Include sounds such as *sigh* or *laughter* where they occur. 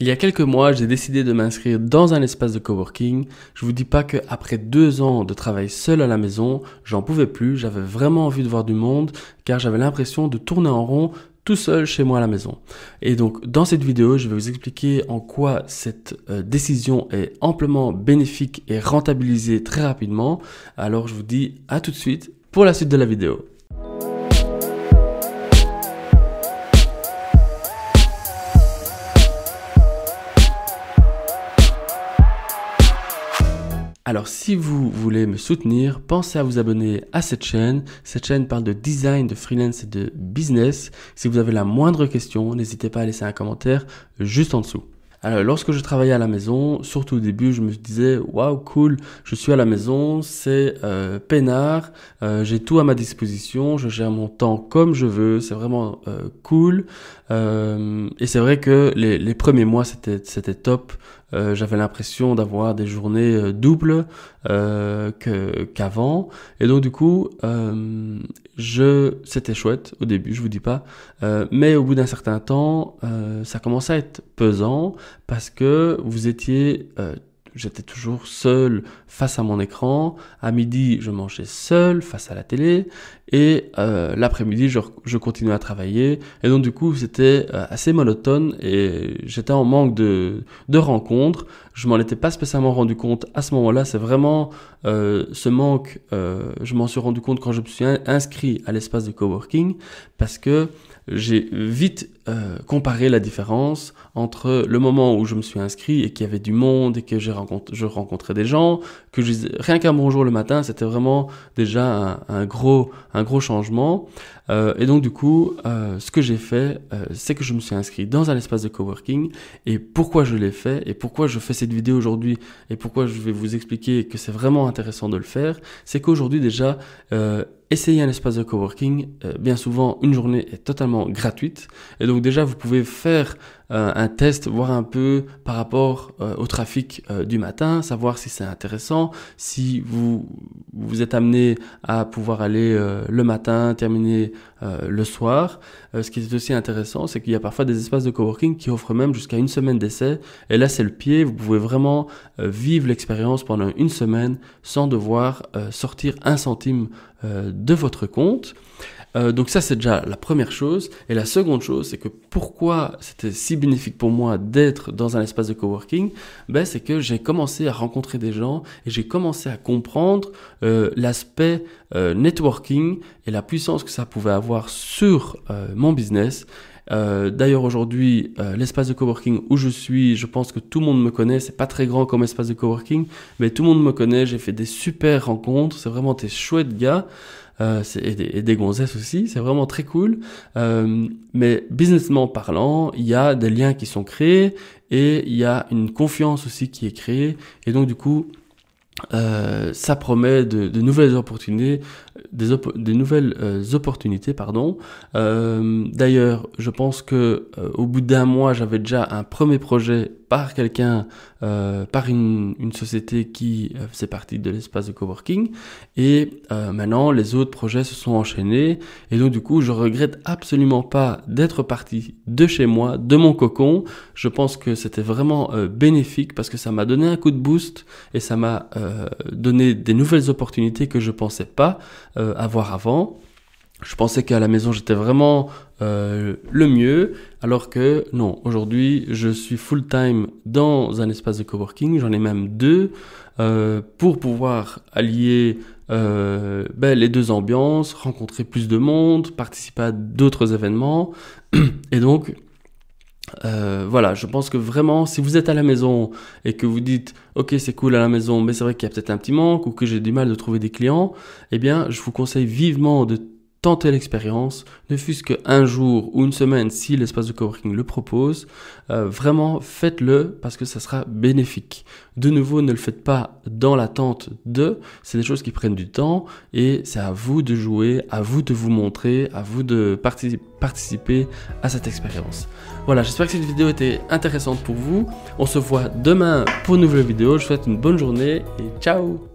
Il y a quelques mois, j'ai décidé de m'inscrire dans un espace de coworking. Je vous dis pas que après deux ans de travail seul à la maison, j'en pouvais plus, j'avais vraiment envie de voir du monde, car j'avais l'impression de tourner en rond tout seul chez moi à la maison. Et donc dans cette vidéo, je vais vous expliquer en quoi cette euh, décision est amplement bénéfique et rentabilisée très rapidement. Alors je vous dis à tout de suite pour la suite de la vidéo. Alors si vous voulez me soutenir, pensez à vous abonner à cette chaîne. Cette chaîne parle de design, de freelance et de business. Si vous avez la moindre question, n'hésitez pas à laisser un commentaire juste en dessous. Alors, lorsque je travaillais à la maison, surtout au début, je me disais waouh cool, je suis à la maison, c'est euh, peinard, euh, j'ai tout à ma disposition, je gère mon temps comme je veux, c'est vraiment euh, cool. Euh, et c'est vrai que les, premiers mois c'était top. Euh, j'avais l'impression d'avoir des journées euh, doubles euh, qu'avant. et donc du coup, euh, je, c'était chouette au début, je vous dis pas. mais au bout d'un certain temps, ça commençait à être pesant parce que vous étiez j'étais toujours seul face à mon écran. À midi, je mangeais seul face à la télé. Et euh, l'après-midi, je, je, continuais à travailler. Et donc, du coup, c'était euh, assez monotone et j'étais en manque de, de rencontres. Je m'en étais pas spécialement rendu compte à ce moment-là. C'est vraiment euh, ce manque, euh, je m'en suis rendu compte quand je me suis inscrit à l'espace de coworking parce que j'ai vite euh, comparé la différence entre le moment où je me suis inscrit et qu'il y avait du monde et que j'ai rencontré, je rencontrais des gens, que je, rien qu'un bonjour le matin, c'était vraiment déjà un, gros, un gros changement, euh, et donc du coup, euh, ce que j'ai fait, euh, c'est que je me suis inscrit dans un espace de coworking. Et pourquoi je l'ai fait et pourquoi je fais cette vidéo aujourd'hui et pourquoi je vais vous expliquer que c'est vraiment intéressant de le faire, c'est qu'aujourd'hui déjà, euh, essayer un espace de coworking, euh, bien souvent une journée est totalement gratuite. Et donc déjà, vous pouvez faire un test, voir un peu par rapport au trafic du matin, savoir si c'est intéressant, si vous vous êtes amené à pouvoir aller le matin, terminer euh, le soir. Euh, ce qui est aussi intéressant, c'est qu'il y a parfois des espaces de coworking qui offrent même jusqu'à une semaine d'essai. Et là, c'est le pied. Vous pouvez vraiment euh, vivre l'expérience pendant une semaine sans devoir sortir un centime de votre compte. donc ça c'est déjà la première chose. Et la seconde chose, c'est que pourquoi c'était si bénéfique pour moi d'être dans un espace de coworking, ben, c'est que j'ai commencé à rencontrer des gens et j'ai commencé à comprendre l'aspect networking et la puissance que ça pouvait avoir sur euh, mon business. Euh, d'ailleurs aujourd'hui, euh, l'espace de coworking où je suis, je pense que tout le monde me connaît. C'est pas très grand comme espace de coworking, mais tout le monde me connaît. J'ai fait des super rencontres. C'est vraiment des chouettes gars. et, des, gonzesses aussi, c'est vraiment très cool. mais businessment parlant, il y a des liens qui sont créés et il y a une confiance aussi qui est créée. Et donc du coup, euh, ça promet de, nouvelles opportunités, des, nouvelles euh, opportunités, pardon. Euh, d'ailleurs, je pense que au bout d'un mois, j'avais déjà un premier projet par quelqu'un euh, par une, société qui euh, faisait partie de l'espace de coworking. Et euh, maintenant, les autres projets se sont enchaînés. Et donc, du coup, je regrette absolument pas d'être parti de chez moi, de mon cocon. Je pense que c'était vraiment bénéfique parce que ça m'a donné un coup de boost et ça m'a donné des nouvelles opportunités que je pensais pas avoir avant je pensais qu'à la maison j'étais vraiment euh, le mieux, alors que non, aujourd'hui je suis full-time dans un espace de coworking, j'en ai même deux, euh, pour pouvoir allier euh, ben, les deux ambiances, rencontrer plus de monde, participer à d'autres événements, *clears throat* et donc euh, voilà, je pense que vraiment, si vous êtes à la maison et que vous dites, ok, c'est cool à la maison, mais c'est vrai qu'il y a peut-être un petit manque ou que j'ai du mal de trouver des clients, eh bien, je vous conseille vivement de Tentez l'expérience, ne fût-ce qu'un jour ou une semaine si l'espace de coworking le propose, euh, vraiment faites-le parce que ça sera bénéfique. De nouveau, ne le faites pas dans l'attente de, c'est des choses qui prennent du temps et c'est à vous de jouer, à vous de vous montrer, à vous de participer à cette expérience. Voilà, j'espère que cette vidéo était intéressante pour vous. On se voit demain pour une nouvelle vidéo. Je vous souhaite une bonne journée et ciao